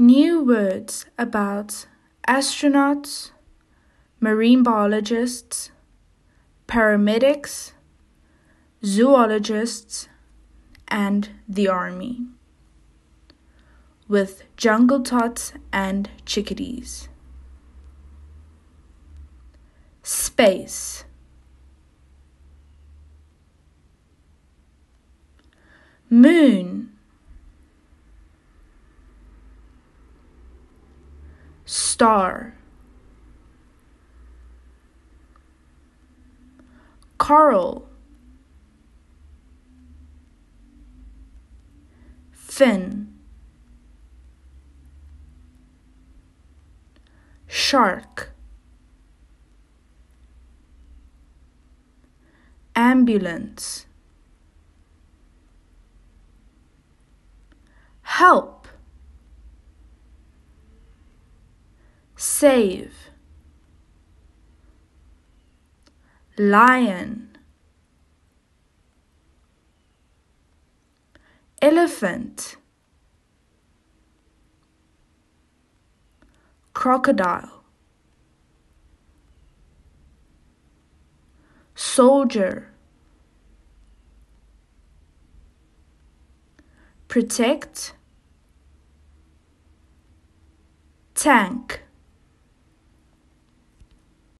new words about astronauts, marine biologists, paramedics, zoologists, and the army. With jungle tots and chickadees. Space. Moon. star. Coral. Fin. Shark. Ambulance. Help. save lion elephant crocodile soldier protect tank